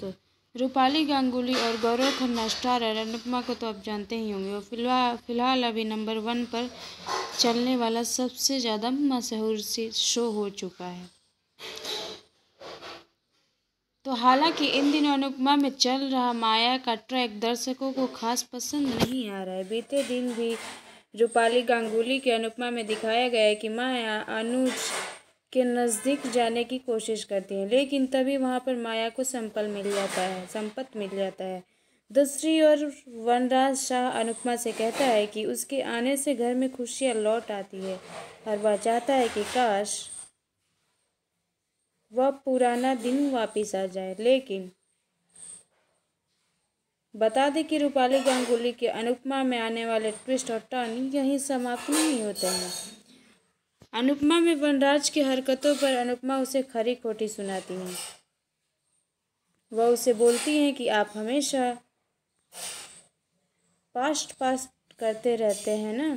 दोस्तों रूपाली गांगुली और गौरव खन्ना स्टार है अनुपमा को तो आप जानते ही होंगे वो फिलहाल फिलहाल अभी नंबर वन पर चलने वाला सबसे ज़्यादा मशहूर शो हो चुका है तो हालांकि इन दिनों अनुपमा में चल रहा माया का ट्रैक दर्शकों को खास पसंद नहीं आ रहा है बीते दिन भी रूपाली गांगुली के अनुपमा में दिखाया गया है कि माया अनुज के नज़दीक जाने की कोशिश करती हैं लेकिन तभी वहाँ पर माया को संपल मिल जाता है संपत मिल जाता है दूसरी ओर वनराज शाह अनुपमा से कहता है कि उसके आने से घर में खुशियाँ लौट आती है और वह चाहता है कि काश वह पुराना दिन वापस आ जाए लेकिन बता दें कि रूपाली गांगुली के अनुपमा में आने वाले ट्विस्ट और टर्न यहीं समाप्त नहीं होते हैं अनुपमा में वनराज की हरकतों पर अनुपमा उसे खरी खोटी सुनाती हैं वह उसे बोलती हैं कि आप हमेशा पास्ट पास्ट करते रहते हैं ना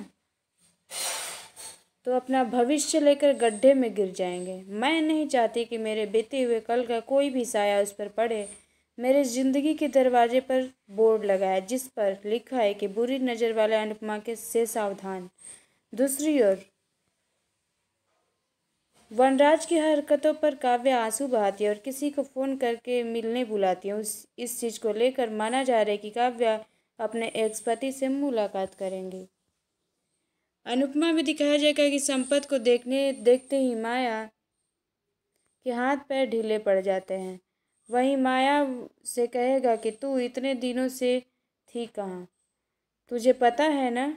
तो अपना भविष्य लेकर गड्ढे में गिर जाएंगे मैं नहीं चाहती कि मेरे बीते हुए कल का कोई भी साया उस पर पड़े मेरे ज़िंदगी के दरवाजे पर बोर्ड लगा है जिस पर लिखा है कि बुरी नज़र वाले अनुपमा के से सावधान दूसरी ओर वनराज की हरकतों पर काव्य आंसू बहाती है और किसी को फ़ोन करके मिलने बुलाती है उस इस चीज़ को लेकर माना जा रहा है कि काव्य अपने एक्स पति से मुलाकात करेंगे अनुपमा में दिखाया जाएगा कि संपत को देखने देखते ही माया के हाथ पैर ढीले पड़ जाते हैं वहीं माया से कहेगा कि तू इतने दिनों से थी कहाँ तुझे पता है ना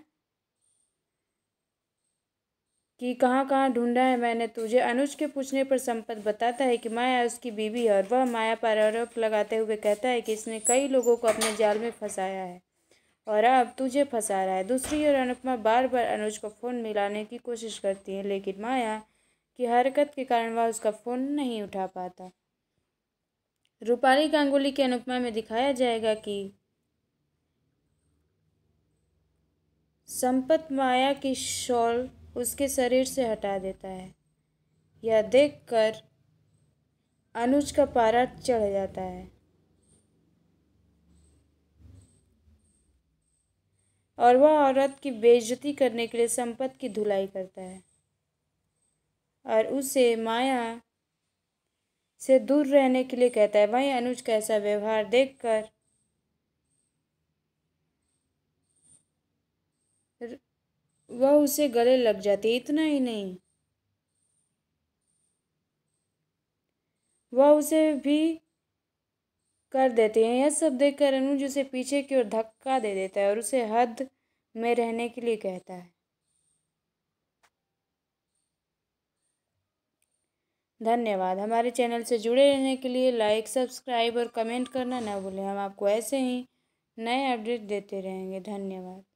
कि कहाँ कहाँ ढूंढा है मैंने तुझे अनुज के पूछने पर संपत बताता है कि माया उसकी बीवी है और वह माया पर आरोप लगाते हुए कहता है कि इसने कई लोगों को अपने जाल में फंसाया है और अब तुझे फंसा रहा है दूसरी ओर अनुपमा बार बार अनुज को फ़ोन मिलाने की कोशिश करती है लेकिन माया की हरकत के कारण वह उसका फ़ोन नहीं उठा पाता रूपाली गांगुली की अनुपमा में दिखाया जाएगा कि संपत माया की शॉल उसके शरीर से हटा देता है यह देखकर अनुज का पारा चढ़ जाता है और वह औरत की बेइज्जती करने के लिए संपत्ति की धुलाई करता है और उसे माया से दूर रहने के लिए कहता है वहीं अनुज का ऐसा व्यवहार देखकर वह उसे गले लग जाती इतना ही नहीं वह उसे भी कर देते हैं यह सब देखकर अनुज उसे पीछे की ओर धक्का दे देता है और उसे हद में रहने के लिए कहता है धन्यवाद हमारे चैनल से जुड़े रहने के लिए लाइक सब्सक्राइब और कमेंट करना ना भूलें हम आपको ऐसे ही नए अपडेट देते रहेंगे धन्यवाद